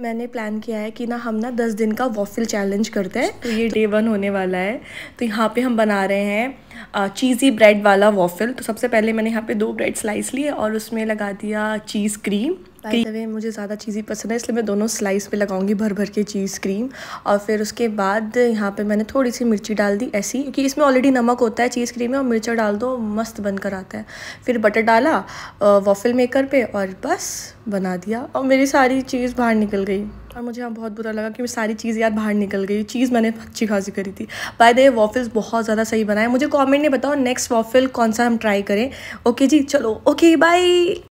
मैंने प्लान किया है कि ना हम ना दस दिन का वॉफिल चैलेंज करते हैं तो ये डे तो वन होने वाला है तो यहाँ पे हम बना रहे हैं चीज़ी ब्रेड वाला वॉफिल तो सबसे पहले मैंने यहाँ पे दो ब्रेड स्लाइस लिए और उसमें लगा दिया cheese cream by the way मुझे ज़्यादा चीज़ी पसंद है इसलिए मैं दोनों स्लाइस पे लगाऊंगी भर भर के चीज़ क्रीम और फिर उसके बाद यहाँ पे मैंने थोड़ी सी मिर्ची डाल दी ऐसी क्योंकि इसमें ऑलरेडी नमक होता है चीज़ क्रीम में और मिर्चा डाल दो मस्त बनकर आता है फिर बटर डाला वॉफिल मेकर पे और बस बना दिया और मेरी सारी चीज़ बाहर निकल गई और मुझे यहाँ बहुत बुरा लगा कि मेरी सारी चीज़ यार बाहर निकल गई चीज़ मैंने अच्छी खासी करी थी बाय द वॉफिल्स बहुत ज़्यादा सही बनाए मुझे कमेंट नहीं बताओ नेक्स्ट वॉफिल कौन सा हम ट्राई करें ओके जी चलो ओके बाय